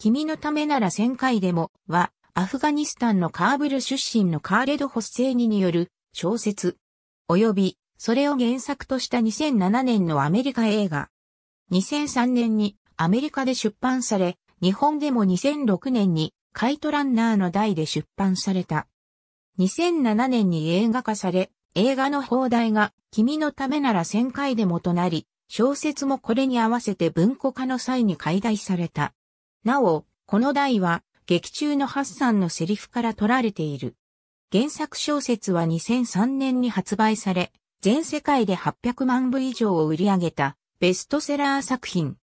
君のためなら1000回でも、は、アフガニスタンのカーブル出身のカーレド・ホッセーニによる小説、及び、それを原作とした2007年のアメリカ映画。2003年にアメリカで出版され、日本でも2006年にカイトランナーの代で出版された。2007年に映画化され、映画の放題が君のためなら1000回でもとなり、小説もこれに合わせて文庫化の際に解題された。なお、この題は劇中のハッサンのセリフから取られている。原作小説は2003年に発売され、全世界で800万部以上を売り上げたベストセラー作品。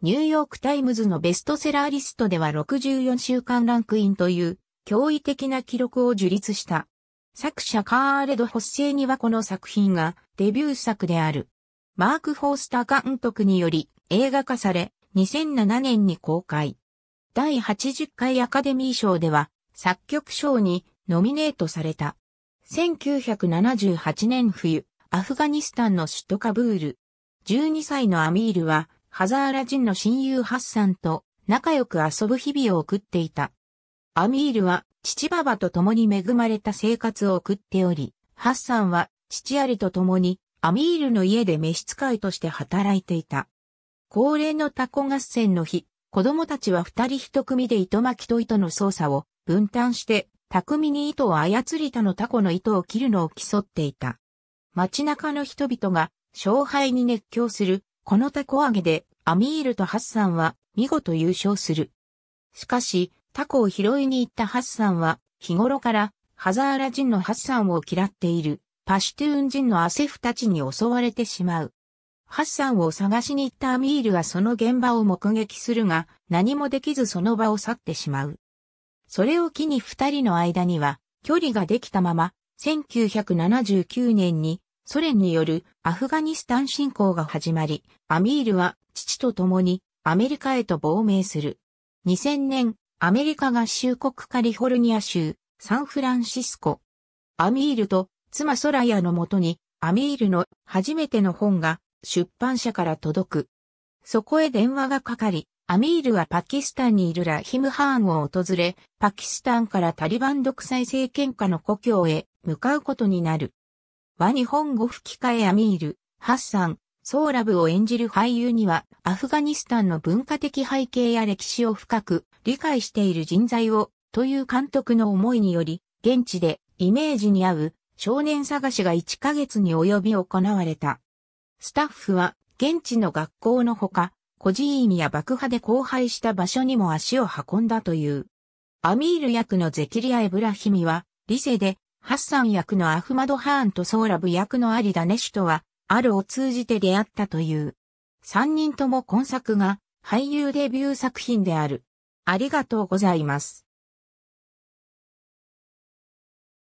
ニューヨークタイムズのベストセラーリストでは64週間ランクインという驚異的な記録を樹立した。作者カーレド・ホッセイにはこの作品がデビュー作である。マーク・フォースター監督により映画化され、2007年に公開。第80回アカデミー賞では作曲賞にノミネートされた。1978年冬、アフガニスタンの首都カブール。12歳のアミールはハザーラ人の親友ハッサンと仲良く遊ぶ日々を送っていた。アミールは父ババと共に恵まれた生活を送っており、ハッサンは父アリと共にアミールの家で召使いとして働いていた。恒例のタコ合戦の日、子供たちは二人一組で糸巻きと糸の操作を分担して、巧みに糸を操り他のタコの糸を切るのを競っていた。街中の人々が勝敗に熱狂する、このタコ揚げでアミールとハッサンは見事優勝する。しかし、タコを拾いに行ったハッサンは、日頃からハザーラ人のハッサンを嫌っているパシュトゥーン人のアセフたちに襲われてしまう。ハッサンを探しに行ったアミールはその現場を目撃するが、何もできずその場を去ってしまう。それを機に二人の間には、距離ができたまま、1979年にソ連によるアフガニスタン侵攻が始まり、アミールは父と共にアメリカへと亡命する。2000年、アメリカ合衆国カリフォルニア州サンフランシスコ。アミールと妻ソラヤのもとにアミールの初めての本が出版社から届く。そこへ電話がかかり、アミールはパキスタンにいるラヒム・ハーンを訪れ、パキスタンからタリバン独裁政権下の故郷へ向かうことになる。和日本語吹き替えアミール、ハッサン、ソーラブを演じる俳優には、アフガニスタンの文化的背景や歴史を深く理解している人材を、という監督の思いにより、現地でイメージに合う少年探しが1ヶ月に及び行われた。スタッフは現地の学校のほか、孤児院や爆破で荒廃した場所にも足を運んだという。アミール役のゼキリア・エブラヒミは、リセで、ハッサン役のアフマド・ハーンとソーラブ役のアリ・ダネシュとは、あるを通じて出会ったという。三人とも今作が俳優デビュー作品である。ありがとうございます。